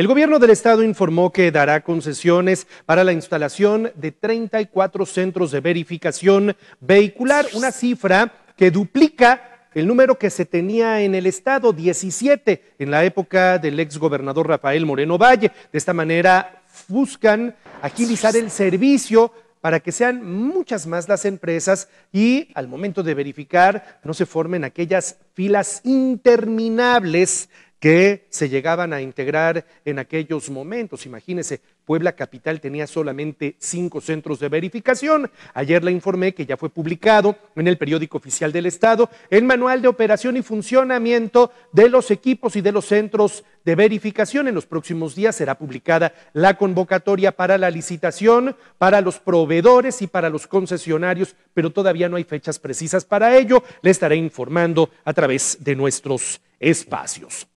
El gobierno del estado informó que dará concesiones para la instalación de 34 centros de verificación vehicular, una cifra que duplica el número que se tenía en el estado, 17, en la época del exgobernador Rafael Moreno Valle. De esta manera buscan agilizar el servicio para que sean muchas más las empresas y al momento de verificar no se formen aquellas filas interminables que se llegaban a integrar en aquellos momentos. Imagínense, Puebla Capital tenía solamente cinco centros de verificación. Ayer le informé que ya fue publicado en el periódico oficial del Estado el manual de operación y funcionamiento de los equipos y de los centros de verificación. En los próximos días será publicada la convocatoria para la licitación, para los proveedores y para los concesionarios, pero todavía no hay fechas precisas para ello. Le estaré informando a través de nuestros espacios.